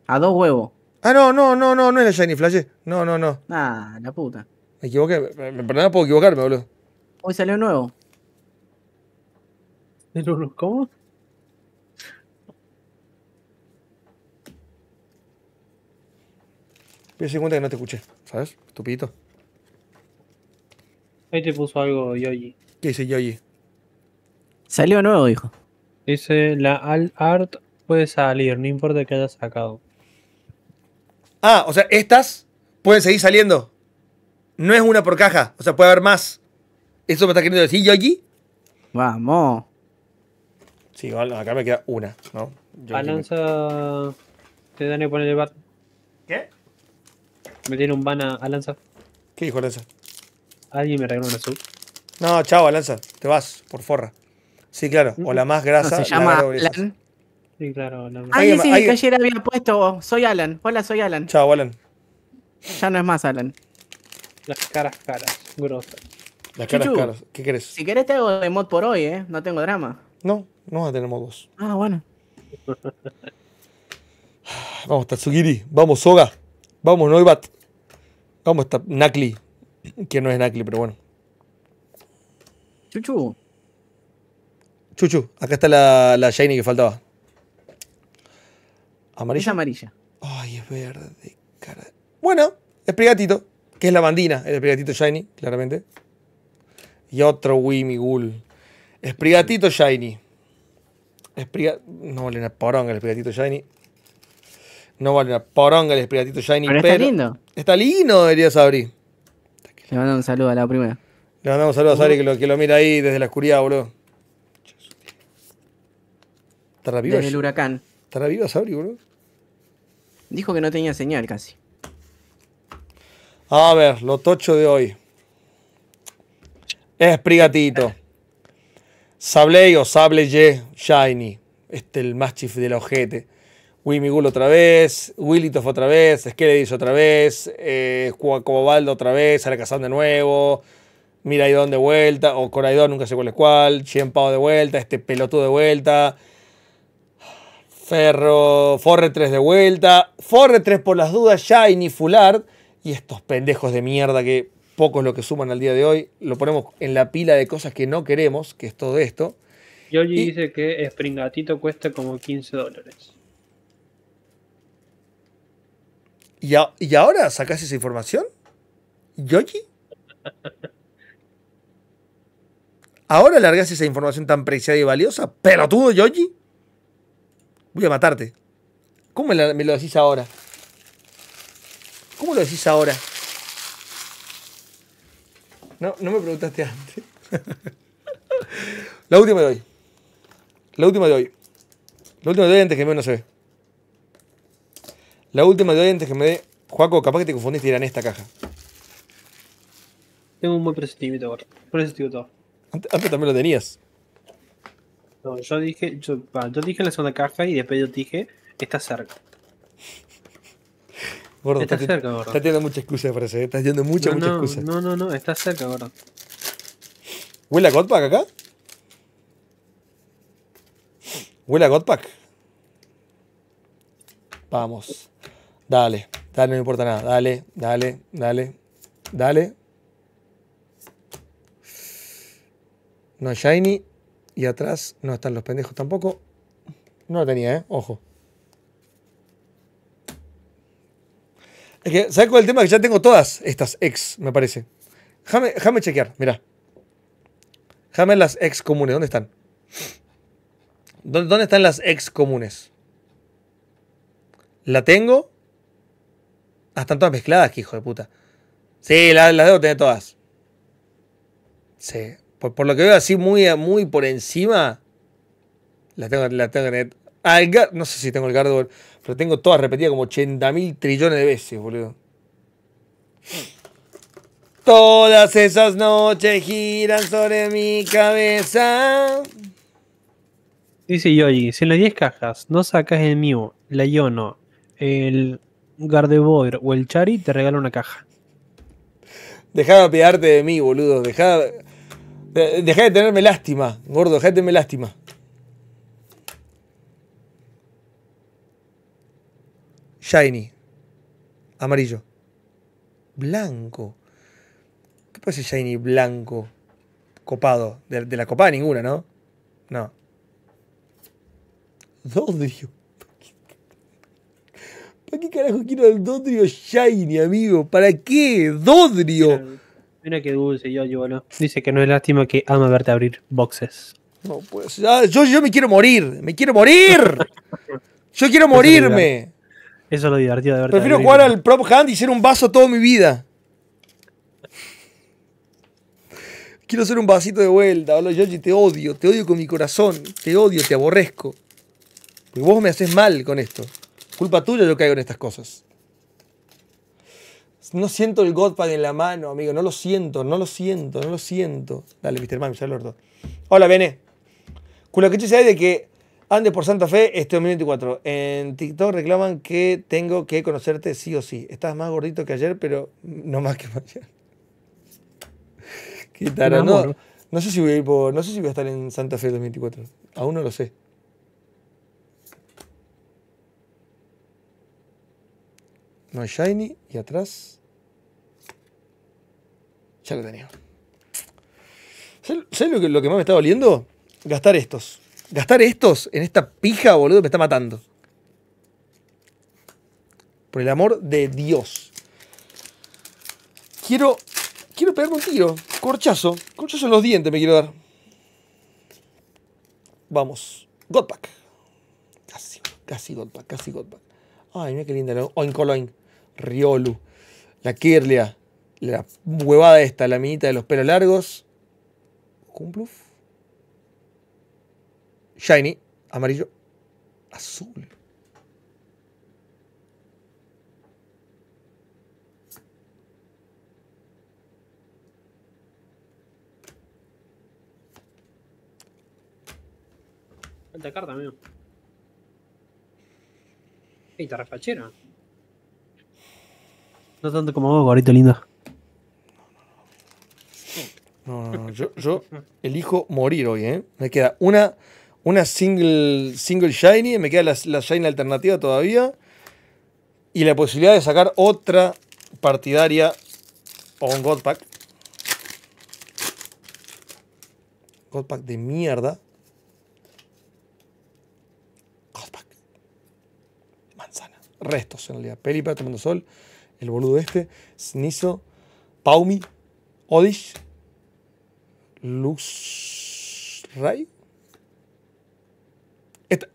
A dos huevos. Ah, no, no, no, no, no es la Shiny Flash. No, no, no. Ah, la puta. Me equivoqué. me perdonaba, puedo equivocarme, boludo. Hoy salió nuevo. ¿Cómo? Pero se cuenta que no te escuché, ¿sabes? Estupidito. Ahí te puso algo, Yoji. ¿Qué dice Yoji? Salió nuevo, hijo. Dice, la alt art puede salir, no importa que haya sacado. Ah, o sea, estas pueden seguir saliendo. No es una por caja, o sea, puede haber más. ¿Eso me está queriendo decir Yoji. Vamos. Sí, acá me queda una, ¿no? Alanza. Te dan a poner el bar. ¿Qué? Me tiene un ban a Alanza. ¿Qué dijo Alanza? Alguien me regaló una sub. No, chao, Alanza, te vas por forra. Sí, claro, o la más grasa. No, se llama Alan. Sí, claro, sí, que ayer había puesto, soy Alan. Hola, soy Alan. Chao, Alan. Ya no es más Alan. Las caras caras, grosas. Las caras caras. ¿Qué querés? Si querés te hago de mod por hoy, ¿eh? No tengo drama. No, no tenemos dos Ah, bueno. [sighs] Vamos, Tatsugiri. Vamos, Soga. Vamos, Noibat. Vamos, Nakli. Que no es Nakli, pero bueno. Chuchu. Chuchu, acá está la, la shiny que faltaba. ¿Amarilla? Es amarilla. Ay, es verde, Bueno, es Prigatito, que es la bandina, el Prigatito Shiny, claramente. Y otro Wimmy Ghoul. Esprigatito Shiny. No vale una poronga el Esprigatito Shiny. No vale una poronga el Esprigatito Shiny. Pero, está lindo. Está lindo, deberías abrir. Le mando un saludo a la primera. Le mandamos saludos a Ari que lo, mira ahí desde la oscuridad, boludo. ¿Estará viva? Desde el huracán. ¿Estará viva Sabri, boludo? Dijo que no tenía señal casi. A ver, lo tocho de hoy. Es Prigatito. Sabley o Sableye Shiny. Este el más de la ojete. Wimigul otra vez, Willitoff otra vez, Skeledis otra vez, eh, Cuacobaldo otra vez, Saracazán de nuevo, Miraidón de vuelta, o Coraidón, nunca sé cuál es cuál, de vuelta, este pelotudo de vuelta, Ferro, Forre 3 de vuelta, Forre 3 por las dudas, Shiny, Fulard, y estos pendejos de mierda que poco es lo que suman al día de hoy, lo ponemos en la pila de cosas que no queremos, que es todo esto. Yogi dice que Springatito cuesta como 15 dólares. ¿Y, ¿Y ahora sacas esa información? ¿Yogi? [laughs] Ahora largas esa información tan preciada y valiosa, Pero pelotudo, Yoji. Voy a matarte. ¿Cómo me, lo decís ahora? ¿Cómo lo decís ahora? No, no me preguntaste antes. [laughs] la última de hoy. La última de hoy. La última de hoy antes que me no se ve. La última de hoy antes que me dé. Juaco, capaz que te confundiste y era en esta caja. Tengo un buen presentimiento ahora. Por todo. Antes también lo tenías. No, yo dije, yo, dije en la segunda caja y después yo dije, está cerca. Gordo, está, cerca, gordo. Está teniendo muchas excusas, parece. ¿eh? está teniendo muchas no, no, No, no, no, está cerca, gordo. ¿Huele a Godpack acá? ¿Huele a Godpack? Vamos. Dale, dale, no importa nada. Dale, dale, dale, dale. No shiny. Y atrás no están los pendejos tampoco. No la tenía, ¿eh? Ojo. Es que, ¿sabes cuál el tema? Que ya tengo todas estas ex, me parece. Déjame, chequear, mirá. Déjame las ex comunes, ¿dónde están? ¿Dónde, están las ex comunes? La tengo. Ah, están todas mezcladas hijo de puta. Sí, las la debo tener todas. Sí por, lo que veo así muy, muy por encima, la tengo, la en el, no sé si tengo el Gardevoir, pero tengo todas repetidas como 80 mil trillones de veces, boludo. Todas esas noches giran sobre mi cabeza. Dice Yogi, si en las 10 cajas no sacas el mío, la Iono, el Gardevoir o el Chari, te regalo una caja. Dejá de piarte de mí, boludo. Dejá, eh, dejá de tenerme lástima, gordo, Dejá de tenerme lástima. Shiny. Amarillo. Blanco. ¿Qué puede ser Shiny blanco? Copado. De, la copada ninguna, ¿no? No. Dodrio. ¿Para qué carajo quiero el Dodrio Shiny, amigo? ¿Para qué? Dodrio. Mira dulce, yo Dice que no es lástima que ama verte abrir boxes. No, pues. yo, yo me quiero morir. ¡Me quiero morir! ¡Yo quiero morirme! Eso es lo divertido de verte. Prefiero jugar al prop hand y ser un vaso toda mi vida. Quiero ser un vasito de vuelta, yo Yoji, te odio, te odio con mi corazón, te odio, te aborrezco. y vos me haces mal con esto. Culpa tuya yo caigo en estas cosas no siento el Godpad en la mano, amigo. No lo siento, no lo siento, no lo siento. Dale, Mr. Mami, saludos. lo Hola, Bene. que sabe de que andes por Santa Fe este 2024. En TikTok reclaman que tengo que conocerte sí o sí. Estás más gordito que ayer, pero no más que mañana. Qué no, sé si voy a no sé si voy a estar en Santa Fe 2024. Aún no lo sé. No hay shiny y atrás ya lo tenía. ¿Sabes lo que, más me está doliendo? Gastar estos. Gastar estos en esta pija, boludo, me está matando. Por el amor de Dios. Quiero. Quiero pegarme un tiro. Corchazo. Corchazo en los dientes me quiero dar. Vamos. Godpack. Casi, casi Godpack, casi Godpack. Ay, mira qué linda. Oinkoloin. Riolu. La Kirlia. La huevada esta, la minita de los pelos largos. pluf. Shiny, amarillo, azul. Falta carta, amigo. Ey, No tanto como vos, ahorita lindo. No, no, Yo, elijo morir hoy, ¿eh? Me queda una, una single, single shiny, me queda la, shiny alternativa todavía. Y la posibilidad de sacar otra partidaria o un godpack Pack. de mierda. Godpack Manzana. Restos en realidad. Pelipa, Tomando Sol. El boludo este. sniso Paumi. Odish. Luz Ray.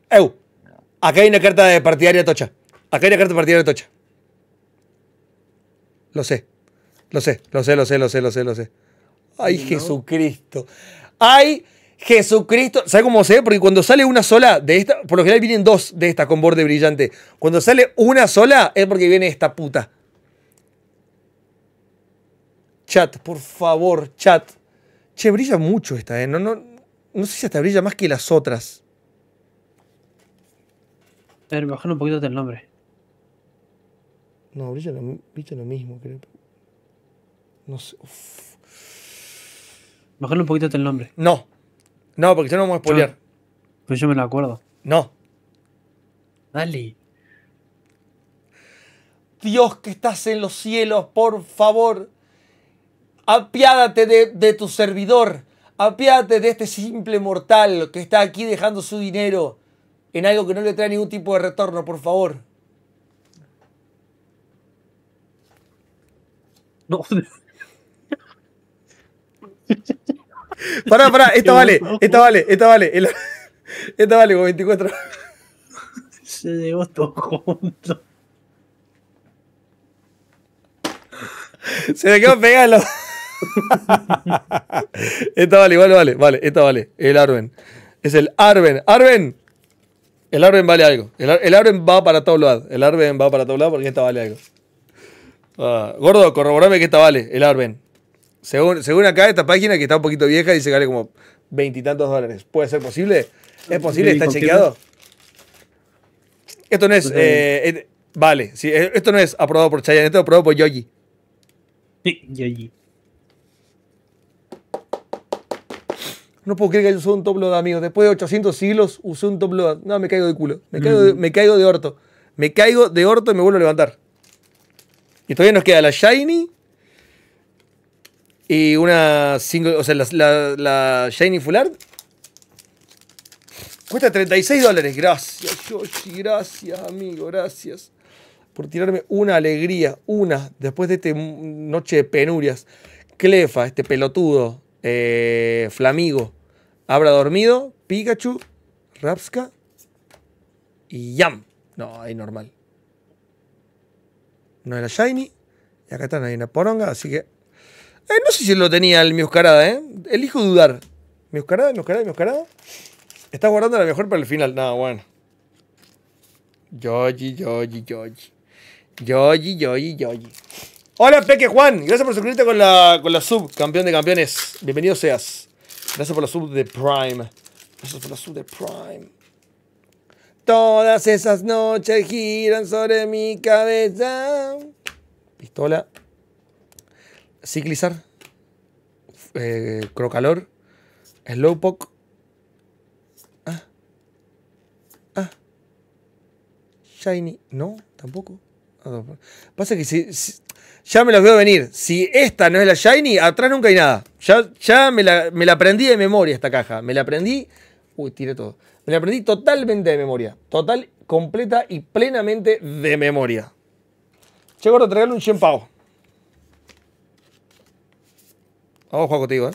eu, acá hay una carta de partidaria tocha. Acá hay una carta de partidaria tocha. Lo sé. Lo sé, lo sé, lo sé, lo sé, lo sé, lo sé. Ay, Jesucristo. Ay, Jesucristo. ¿Sabes cómo sé? Porque cuando sale una sola de esta, por lo general vienen dos de esta con borde brillante. Cuando sale una sola es porque viene esta puta. Chat, por favor, chat. Che, brilla mucho esta, ¿eh? No, sé si hasta brilla más que las otras. A ver, bajar un poquito el nombre. No, brilla lo, mismo, creo. No sé. un poquito el nombre. No. No, porque yo no vamos a spoilear. Pero Pues yo me lo acuerdo. No. Dale. Dios que estás en los cielos, por favor, apiádate de, tu servidor, apiádate de este simple mortal que está aquí dejando su dinero en algo que no le trae ningún tipo de retorno, por favor. No. [laughs] Pará, pará, esta vale, esta vale, esta vale. [laughs] Esta vale con 24. Se llevó todo junto. Se le quedó [laughs] esta vale, vale, vale, vale, esta vale. El Arben. Es el Arben. ¡Arben! El Arben vale algo. El, Arben va para todos lados. El Arben va para todos lados porque esta vale algo. Ah, gordo, corroborame que esta vale. El Arben. Según, según acá, esta página que está un poquito vieja dice que vale como veintitantos dólares. ¿Puede ser posible? ¿Es posible? ¿Está chequeado? Esto no es. Eh, vale, eh, esto no es aprobado por Chayanne, esto es aprobado por Yogi. Sí, Yogi. No puedo creer que yo usado un top de amigo. Después de 800 siglos usé un top load. No, me caigo de culo. Me caigo de, mm. me caigo de orto. Me caigo de orto y me vuelvo a levantar. Y todavía nos queda la Shiny. Y una single. O sea, la, Shiny Full Cuesta 36 dólares. Gracias, Yoshi. Gracias, amigo. Gracias. Por tirarme una alegría. Una. Después de esta noche de penurias. Clefa, este pelotudo. Eh, flamigo. Habrá dormido, Pikachu, Rapska y Yam. No, ahí normal. No era Shiny. Y acá están, hay una poronga, así que. Eh, no sé si lo tenía el Miuscarada, ¿eh? Elijo dudar. Miuscarada, Miuscarada, Miuscarada. Está guardando la mejor para el final. No, bueno. Yoji, Yoji, Yoji. Yoji, Yoji, Yoji. Hola, Peque Juan. Gracias por suscribirte con la, con la sub, campeón de campeones. Bienvenido seas. Gracias por la sub de Prime. Gracias por la sub de Prime. Todas esas noches giran sobre mi cabeza. Pistola. Ciclizar. Eh, crocalor. Slowpoke. Ah. Ah. Shiny. No, tampoco. Pasa que si, ya me los veo venir. Si esta no es la Shiny, atrás nunca hay nada. Ya, ya me, la, me la aprendí de memoria esta caja. Me la aprendí. Uy, tiré todo. Me la aprendí totalmente de memoria. Total, completa y plenamente de memoria. Che, gordo, traerle un 100 pavo. Vamos a jugar contigo, ¿eh?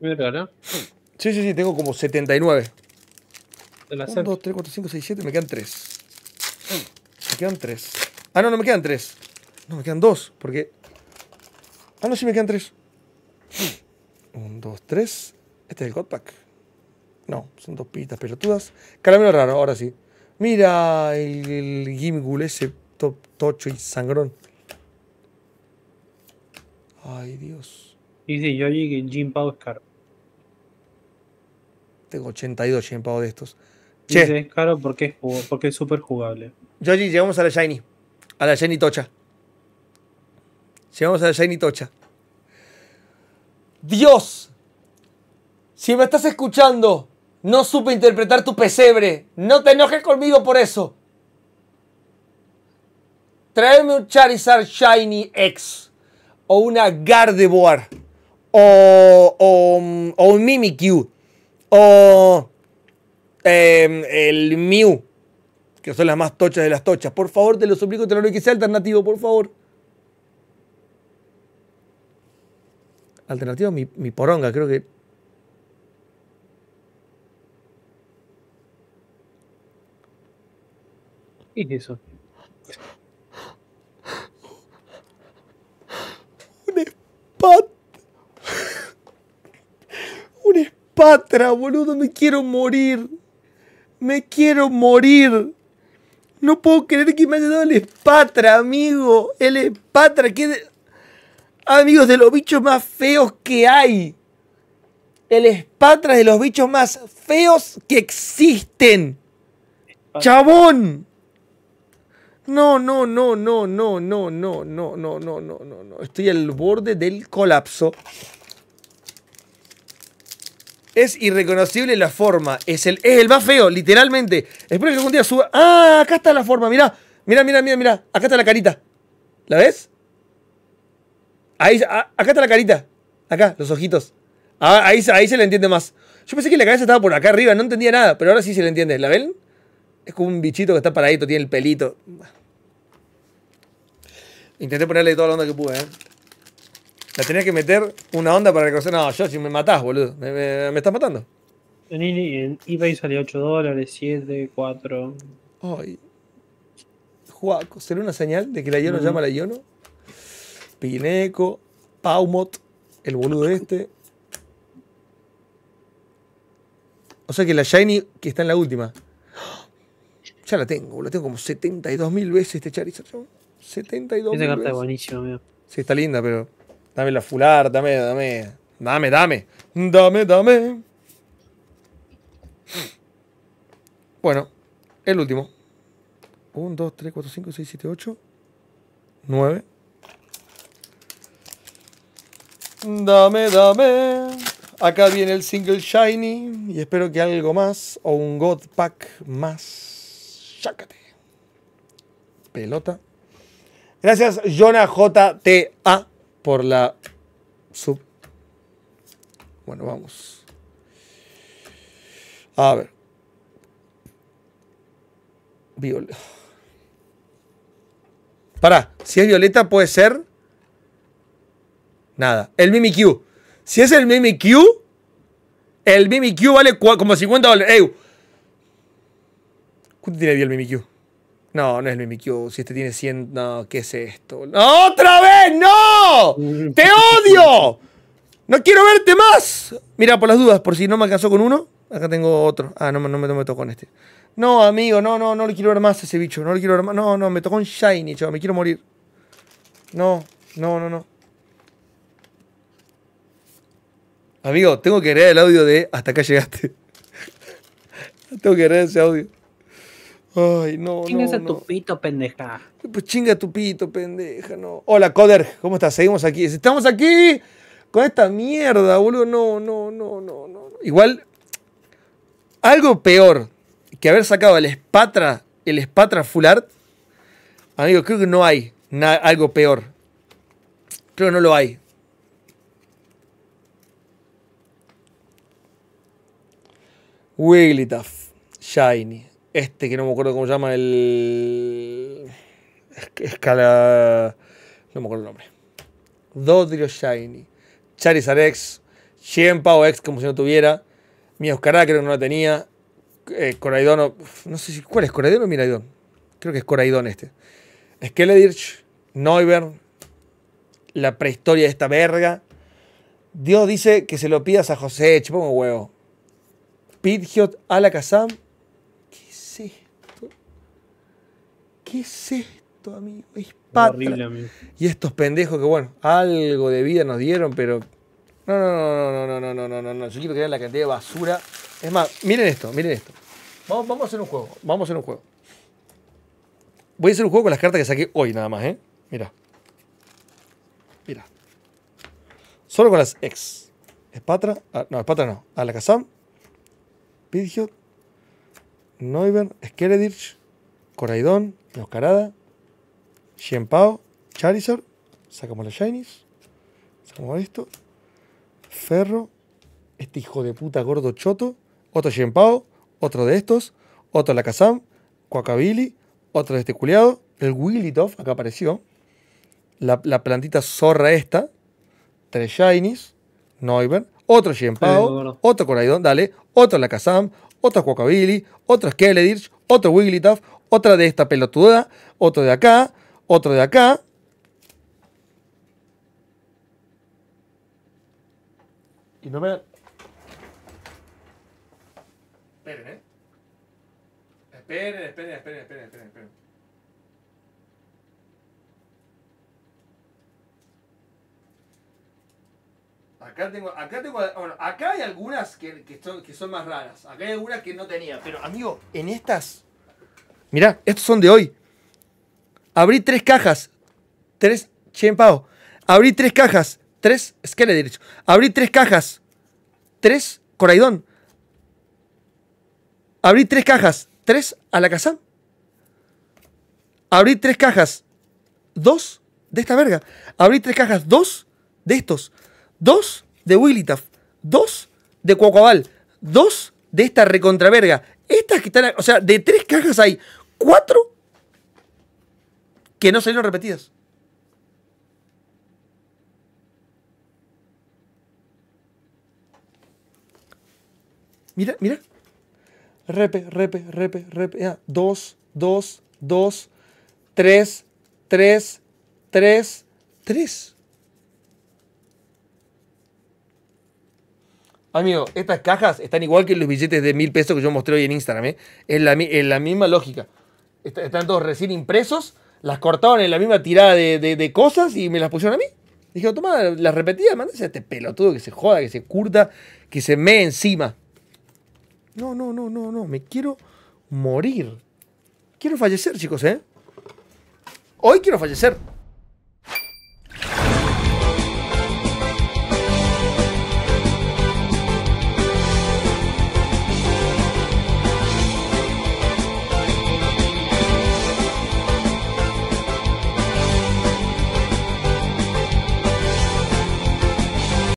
Mira, ¿no? Sí, sí, sí, tengo como 79. 1, 2, 3, 4, 5, 6, 7, me quedan 3 quedan tres. Ah, no, no me quedan tres. No, me quedan dos, porque... Ah, no, sí me quedan tres. Un, dos, tres. Este es el God Pack. No, son dos pitas pelotudas. Caramelo raro, ahora sí. Mira el, el Gimgul ese tocho y sangrón. Ay, Dios. Dice sí, Yoji que Jim Pau es caro. Tengo 82 Jim de estos. Dice es caro porque es, porque es súper jugable. Yoji, llegamos a la Shiny. A la Shiny Tocha. Llegamos a la Shiny Tocha. Dios, si me estás escuchando, no supe interpretar tu pesebre. No te enojes conmigo por eso. Tráeme un Charizard Shiny X. O una Gardevoir. O, o, o un Mimikyu. O em, el Mew que son las más tochas de las tochas. Por favor, te lo suplico, te lo que sea alternativo, por favor. Alternativo, mi, mi poronga, creo que. ¿Qué es eso? Un espatra. Un espatra, boludo, me quiero morir. Me quiero morir. No puedo creer que me haya dado el espatra, amigo. El espatra, que... Amigos, de los bichos más feos que hay. El espatra es de los bichos más feos que existen. Chabón. No, no, no, no, no, no, no, no, no, no, no, no, no. Estoy al borde del colapso. Es irreconocible la forma. Es el, el más feo, literalmente. Espero que algún día suba. ¡Ah! Acá está la forma, mirá. Mirá, mirá, mirá, mirá. Acá está la carita. ¿La ves? Ahí, ah, acá está la carita. Acá, los ojitos. Ah, ahí, ahí se le entiende más. Yo pensé que la cabeza estaba por acá arriba, no entendía nada, pero ahora sí se le entiende. ¿La ven? Es como un bichito que está paradito, tiene el pelito. Intenté ponerle toda la onda que pude, ¿eh? La tenías que meter una onda para reconocer. No, yo si me matás, boludo. Me, estás matando. En, eBay sale 8 dólares, 7, 4. Ay. Juaco, ¿será una señal de que la Iono mm. llama a la Iono? Pineco, Paumot, el boludo este. O sea que la Shiny que está en la última. Ya la tengo, la tengo como 72.000 veces este Charizard. 72.000 Esa carta es buenísima, amigo. Sí, está linda, pero Dame la fular, dame, dame. Dame, dame. Dame, dame. Bueno, el último. 1, 2, 3, 4, 5, 6, 7, 8. 9. Dame, dame. Acá viene el single Shiny. Y espero que algo más. O un God Pack más. Chácate. Pelota. Gracias, Jonah JTA por la sub... Bueno, vamos. A ver. Violeta. para si es violeta puede ser... Nada, el Mimikyu. Si es el Mimikyu, el Mimikyu vale como 50 dólares. ¡Ey! ¿Cuánto tiene el Mimikyu? No, no es el Si este tiene 100. No, ¿qué es esto? ¡Otra vez! ¡No! ¡Te odio! ¡No quiero verte más! Mira, por las dudas, por si no me alcanzó con uno, acá tengo otro. Ah, no, no, me, tocó con este. No, amigo, no, no, no le quiero ver más a ese bicho. No le quiero ver más. No, no, me tocó un Shiny, chaval. Me quiero morir. No, no, no, no. Amigo, tengo que agregar el audio de hasta acá llegaste. [laughs] tengo que agregar ese audio. Ay, no. no, no, a tu pendeja. Pues chinga tupito, pendeja, no. Hola, Coder, ¿cómo estás? Seguimos aquí. Estamos aquí con esta mierda, boludo. No, no, no, no, no. Igual, algo peor que haber sacado el Spatra, el Spatra Full Art, amigo, creo que no hay algo peor. Creo que no lo hay. Wigglytuff, Shiny este que no me acuerdo cómo se llama, el. Escala. No me acuerdo el nombre. Dodrio Shiny. Charizard X. o ex como si no tuviera. Oscará, creo que no la tenía. Eh, No sé si. ¿Cuál es Coraidon o Miraidon? Creo que es Coraidon este. Skeledirch. noiver La prehistoria de esta verga. Dios dice que se lo pidas a José. Chupame huevo. Pidgeot, Alakazam ¿qué es esto, amigo? Es patra. Y estos pendejos que, bueno, algo de vida nos dieron, pero. No, no, no, no, no, no, no, no, no. Yo quiero crear la cantidad de basura. Es más, miren esto, miren esto. Vamos, vamos a hacer un juego, vamos a hacer un juego. Voy a hacer un juego con las cartas que saqué hoy nada más, ¿eh? Mira. Mira. Solo con las ex. Espatra, no, Espatra no. Alakazam, Pidgeot, Neuber, Skeredirch, coraidon Mascarada, Shen Charizard, sacamos la Shinies, sacamos esto, Ferro, este hijo de puta gordo choto, otro Shen otro de estos, otro la Kazam, otro de este culiado, el Wigglytuff, acá apareció, la, plantita zorra esta, tres Shinies, Neuber otro Shen otro Coraidon, dale, otro la otro Cuacabili, otro Skeledirch, otro Wigglytuff, otra de esta pelotuda, otro de acá, otro de acá. Y no me... Esperen, ¿eh? Esperen, esperen, esperen, esperen, esperen. esperen. Acá tengo, acá tengo, bueno, acá hay algunas que, que, son, que son más raras. Acá hay algunas que no tenía. Pero, amigo, en estas Mirá, estos son de hoy. Abrí tres cajas. Tres Chien Abrí tres cajas. Tres esquele derecho. Abrí tres cajas. Tres Coraidón. Abrí tres cajas. Tres a la casa. Abrí tres cajas. Dos de esta verga. Abrí tres cajas. Dos de estos. Dos de Willitaf. Dos de Cuacuabal. Dos de esta recontraverga. Estas que están, o sea, de tres cajas hay cuatro que no salieron repetidas. Mira, mira. Repe, repe, repe, repe. Ah, dos, dos, dos, tres, tres, tres, tres. Amigo, estas cajas están igual que los billetes de mil pesos que yo mostré hoy en Instagram. ¿eh? Es, la, misma lógica. están todos recién impresos, las cortaban en la misma tirada de, cosas y me las pusieron a mí. Dije, toma, las repetía, mándese a este pelotudo que se joda, que se curta, que se me encima. No, no, no, no, no, me quiero morir. Quiero fallecer, chicos, ¿eh? Hoy quiero fallecer.